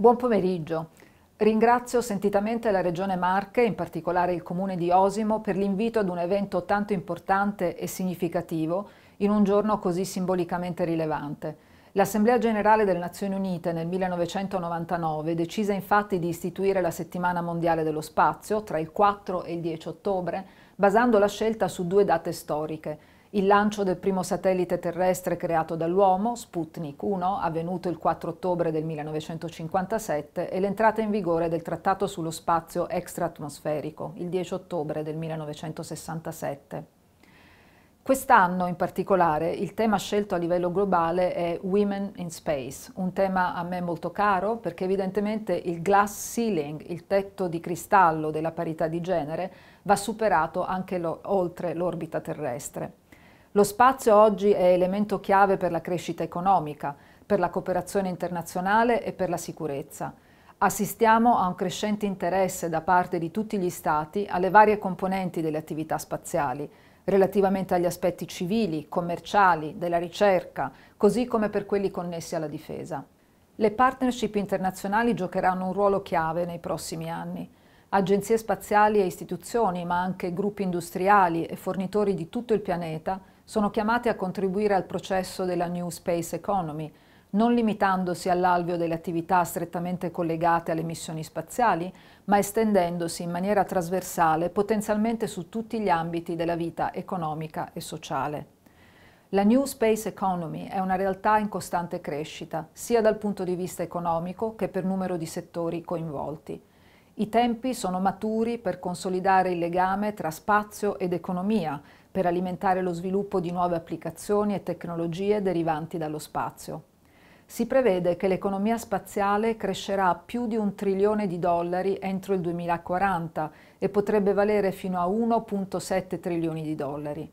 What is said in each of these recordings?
Buon pomeriggio. Ringrazio sentitamente la Regione Marche, in particolare il Comune di Osimo, per l'invito ad un evento tanto importante e significativo in un giorno così simbolicamente rilevante. L'Assemblea Generale delle Nazioni Unite nel 1999 decise infatti di istituire la Settimana Mondiale dello Spazio tra il 4 e il 10 ottobre, basando la scelta su due date storiche, il lancio del primo satellite terrestre creato dall'uomo, Sputnik 1, avvenuto il 4 ottobre del 1957, e l'entrata in vigore del Trattato sullo spazio extraatmosferico, il 10 ottobre del 1967. Quest'anno in particolare il tema scelto a livello globale è Women in Space, un tema a me molto caro perché evidentemente il glass ceiling, il tetto di cristallo della parità di genere, va superato anche lo, oltre l'orbita terrestre. Lo spazio oggi è elemento chiave per la crescita economica, per la cooperazione internazionale e per la sicurezza. Assistiamo a un crescente interesse da parte di tutti gli Stati alle varie componenti delle attività spaziali, relativamente agli aspetti civili, commerciali, della ricerca, così come per quelli connessi alla difesa. Le partnership internazionali giocheranno un ruolo chiave nei prossimi anni. Agenzie spaziali e istituzioni, ma anche gruppi industriali e fornitori di tutto il pianeta, sono chiamate a contribuire al processo della New Space Economy, non limitandosi all'alveo delle attività strettamente collegate alle missioni spaziali, ma estendendosi in maniera trasversale potenzialmente su tutti gli ambiti della vita economica e sociale. La New Space Economy è una realtà in costante crescita, sia dal punto di vista economico che per numero di settori coinvolti. I tempi sono maturi per consolidare il legame tra spazio ed economia, per alimentare lo sviluppo di nuove applicazioni e tecnologie derivanti dallo spazio. Si prevede che l'economia spaziale crescerà a più di un trilione di dollari entro il 2040 e potrebbe valere fino a 1.7 trilioni di dollari.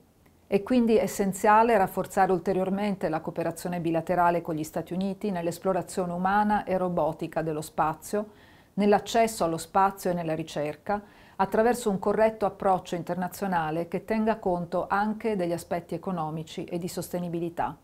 È quindi essenziale rafforzare ulteriormente la cooperazione bilaterale con gli Stati Uniti nell'esplorazione umana e robotica dello spazio, nell'accesso allo spazio e nella ricerca, attraverso un corretto approccio internazionale che tenga conto anche degli aspetti economici e di sostenibilità.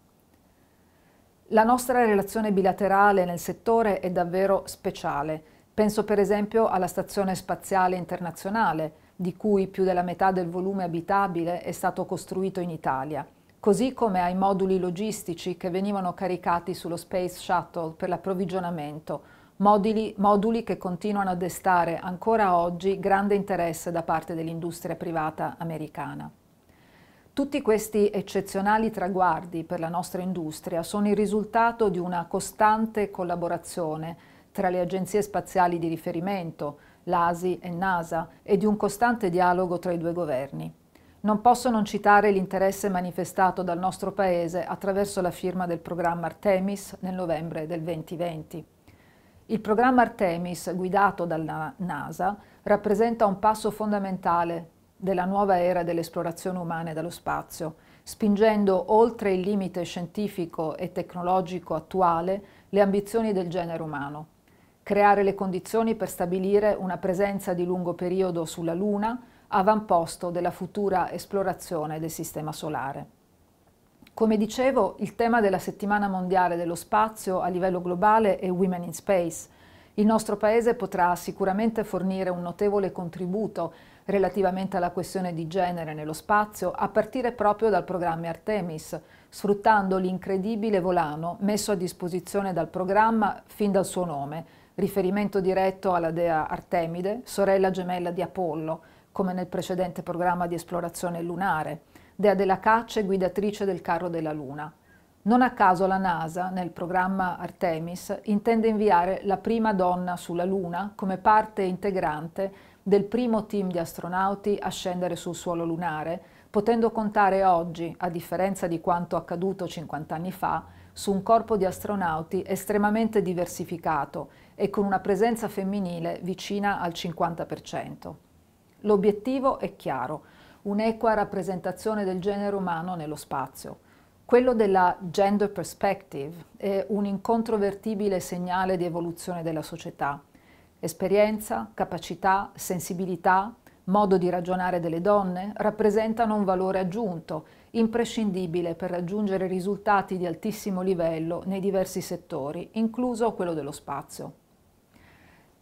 La nostra relazione bilaterale nel settore è davvero speciale. Penso per esempio alla Stazione Spaziale Internazionale, di cui più della metà del volume abitabile è stato costruito in Italia, così come ai moduli logistici che venivano caricati sullo Space Shuttle per l'approvvigionamento, moduli, moduli che continuano a destare ancora oggi grande interesse da parte dell'industria privata americana. Tutti questi eccezionali traguardi per la nostra industria sono il risultato di una costante collaborazione tra le agenzie spaziali di riferimento, l'ASI e NASA, e di un costante dialogo tra i due governi. Non posso non citare l'interesse manifestato dal nostro Paese attraverso la firma del programma Artemis nel novembre del 2020. Il programma Artemis, guidato dalla NASA, rappresenta un passo fondamentale della nuova era dell'esplorazione umana dallo spazio, spingendo oltre il limite scientifico e tecnologico attuale le ambizioni del genere umano. Creare le condizioni per stabilire una presenza di lungo periodo sulla Luna, avamposto della futura esplorazione del Sistema Solare. Come dicevo, il tema della settimana mondiale dello spazio a livello globale è Women in Space. Il nostro Paese potrà sicuramente fornire un notevole contributo relativamente alla questione di genere nello spazio, a partire proprio dal programma Artemis, sfruttando l'incredibile volano messo a disposizione dal programma fin dal suo nome, riferimento diretto alla dea Artemide, sorella gemella di Apollo, come nel precedente programma di esplorazione lunare dea della caccia e guidatrice del carro della Luna. Non a caso la NASA, nel programma Artemis, intende inviare la prima donna sulla Luna come parte integrante del primo team di astronauti a scendere sul suolo lunare, potendo contare oggi, a differenza di quanto accaduto 50 anni fa, su un corpo di astronauti estremamente diversificato e con una presenza femminile vicina al 50%. L'obiettivo è chiaro, un'equa rappresentazione del genere umano nello spazio. Quello della gender perspective è un incontrovertibile segnale di evoluzione della società. Esperienza, capacità, sensibilità, modo di ragionare delle donne rappresentano un valore aggiunto, imprescindibile per raggiungere risultati di altissimo livello nei diversi settori, incluso quello dello spazio.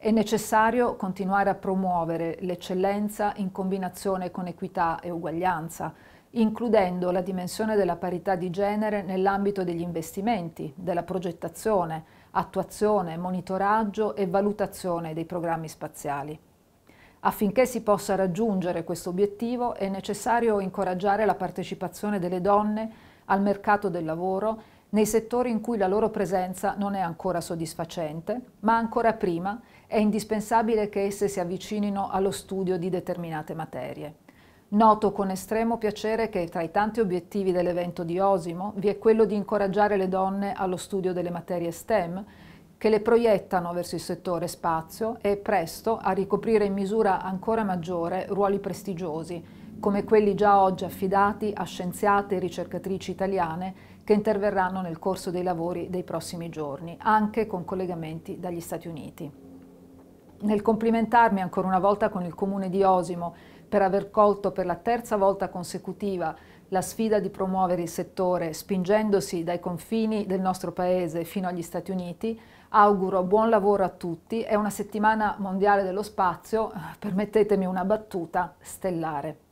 È necessario continuare a promuovere l'eccellenza in combinazione con equità e uguaglianza, includendo la dimensione della parità di genere nell'ambito degli investimenti, della progettazione, attuazione, monitoraggio e valutazione dei programmi spaziali. Affinché si possa raggiungere questo obiettivo è necessario incoraggiare la partecipazione delle donne al mercato del lavoro nei settori in cui la loro presenza non è ancora soddisfacente, ma ancora prima è indispensabile che esse si avvicinino allo studio di determinate materie. Noto con estremo piacere che tra i tanti obiettivi dell'evento di Osimo vi è quello di incoraggiare le donne allo studio delle materie STEM che le proiettano verso il settore spazio e presto a ricoprire in misura ancora maggiore ruoli prestigiosi, come quelli già oggi affidati a scienziate e ricercatrici italiane che interverranno nel corso dei lavori dei prossimi giorni, anche con collegamenti dagli Stati Uniti nel complimentarmi ancora una volta con il comune di Osimo per aver colto per la terza volta consecutiva la sfida di promuovere il settore spingendosi dai confini del nostro paese fino agli Stati Uniti, auguro buon lavoro a tutti e una settimana mondiale dello spazio, permettetemi una battuta, stellare.